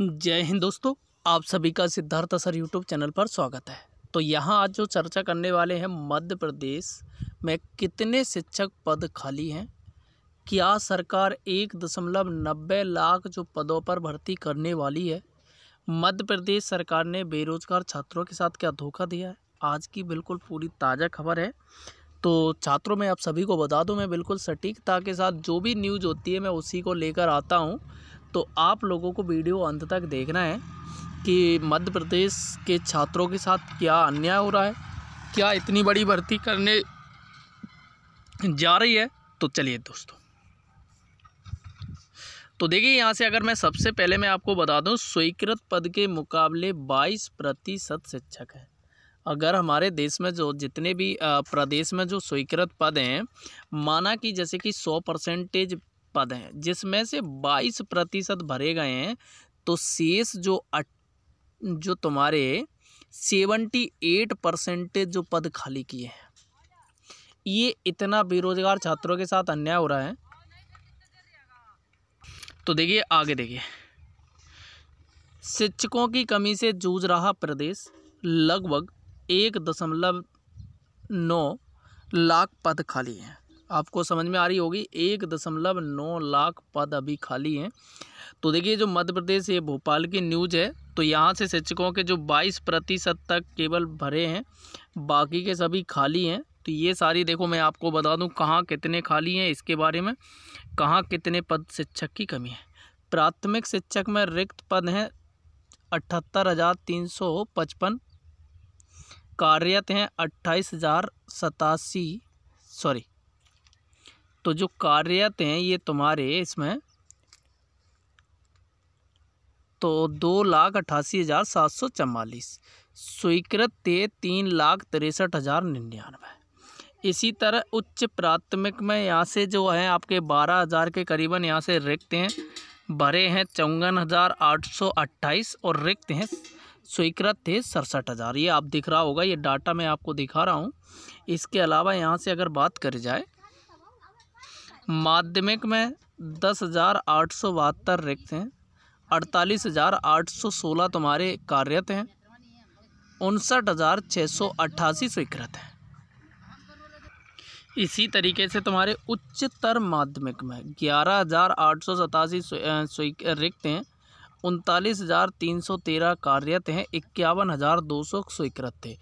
जय हिंद दोस्तों आप सभी का सिद्धार्थ असर यूट्यूब चैनल पर स्वागत है तो यहाँ आज जो चर्चा करने वाले हैं मध्य प्रदेश में कितने शिक्षक पद खाली हैं क्या सरकार एक दशमलव नब्बे लाख जो पदों पर भर्ती करने वाली है मध्य प्रदेश सरकार ने बेरोजगार छात्रों के साथ क्या धोखा दिया है आज की बिल्कुल पूरी ताज़ा खबर है तो छात्रों में आप सभी को बता दूं मैं बिल्कुल सटीकता के साथ जो भी न्यूज़ होती है मैं उसी को लेकर आता हूं तो आप लोगों को वीडियो अंत तक देखना है कि मध्य प्रदेश के छात्रों के साथ क्या अन्याय हो रहा है क्या इतनी बड़ी भर्ती करने जा रही है तो चलिए दोस्तों तो देखिए यहाँ से अगर मैं सबसे पहले मैं आपको बता दूँ स्वीकृत पद के मुकाबले 22 प्रतिशत शिक्षक हैं अगर हमारे देश में जो जितने भी प्रदेश में जो स्वीकृत पद हैं माना कि जैसे कि 100 परसेंटेज पद हैं जिसमें से बाईस प्रतिशत भरे गए हैं तो शेष जो अट जो तुम्हारे सेवेंटी एट परसेंटेज जो पद खाली किए हैं ये इतना बेरोजगार छात्रों के साथ अन्याय हो रहा है तो देखिए आगे देखिए शिक्षकों की कमी से जूझ रहा प्रदेश लगभग एक दशमलव नौ लाख पद खाली हैं आपको समझ में आ रही होगी एक दशमलव नौ लाख पद अभी खाली हैं तो देखिए जो मध्य प्रदेश ये भोपाल की न्यूज है तो यहाँ से शिक्षकों के जो बाईस प्रतिशत तक केवल भरे हैं बाकी के सभी खाली हैं तो ये सारी देखो मैं आपको बता दूँ कहाँ कितने खाली हैं इसके बारे में कहाँ कितने पद शिक्षक की कमी है प्राथमिक शिक्षक में रिक्त पद हैं अठहत्तर हज़ार तीन सौ पचपन कार्यरत हैं अट्ठाईस हज़ार सतासी सॉरी तो जो कार्यत हैं ये तुम्हारे इसमें तो दो लाख अट्ठासी हज़ार सात सौ चवालीस स्वीकृत थे तीन लाख तिरसठ हज़ार निन्यानवे इसी तरह उच्च प्राथमिक में यहाँ से जो है आपके बारह हज़ार के करीबन यहाँ से रिक्त हैं भरे हैं चौवन हज़ार आठ सौ अट्ठाईस और रिक्त हैं स्वीकृत थे सड़सठ हज़ार ये आप दिख रहा होगा ये डाटा मैं आपको दिखा रहा हूँ इसके अलावा यहाँ से अगर बात करी जाए माध्यमिक में दस हज़ार आठ सौ बहत्तर रिक्त हैं अड़तालीस हज़ार आठ सौ सोलह तुम्हारे कार्यरत हैं उनसठ हज़ार छः सौ अट्ठासी स्वीकृत हैं इसी तरीके से तुम्हारे उच्चतर माध्यमिक में ग्यारह हज़ार आठ सौ सतासी रिक्त हैं उनतालीस हज़ार तीन सौ तेरह कार्यरत हैं इक्यावन हज़ार दो सौ स्वीकृत थे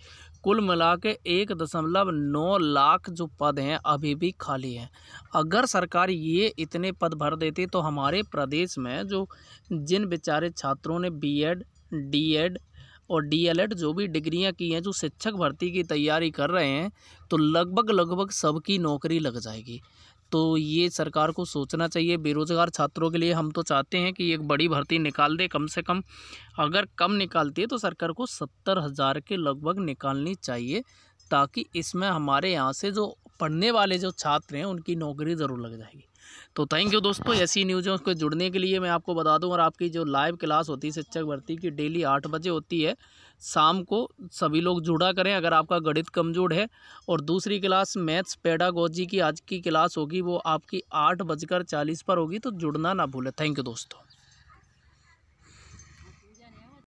कुल मिला के एक दशमलव नौ लाख जो पद हैं अभी भी खाली हैं अगर सरकार ये इतने पद भर देती तो हमारे प्रदेश में जो जिन बेचारे छात्रों ने बीएड डीएड और डीएलएड जो भी डिग्रियां की हैं जो शिक्षक भर्ती की तैयारी कर रहे हैं तो लगभग लगभग सबकी नौकरी लग जाएगी तो ये सरकार को सोचना चाहिए बेरोज़गार छात्रों के लिए हम तो चाहते हैं कि एक बड़ी भर्ती निकाल दे कम से कम अगर कम निकालती है तो सरकार को सत्तर हज़ार के लगभग निकालनी चाहिए ताकि इसमें हमारे यहाँ से जो पढ़ने वाले जो छात्र हैं उनकी नौकरी ज़रूर लग जाएगी तो थैंक यू दोस्तों ऐसी न्यूज़ों को जुड़ने के लिए मैं आपको बता दूं और आपकी जो लाइव क्लास होती है शिक्षक भर्ती की डेली आठ बजे होती है शाम को सभी लोग जुड़ा करें अगर आपका गणित कमजोर है और दूसरी क्लास मैथ्स पेडागोजी की आज की क्लास होगी वो आपकी आठ बजकर चालीस पर होगी तो जुड़ना ना भूलें थैंक यू दोस्तों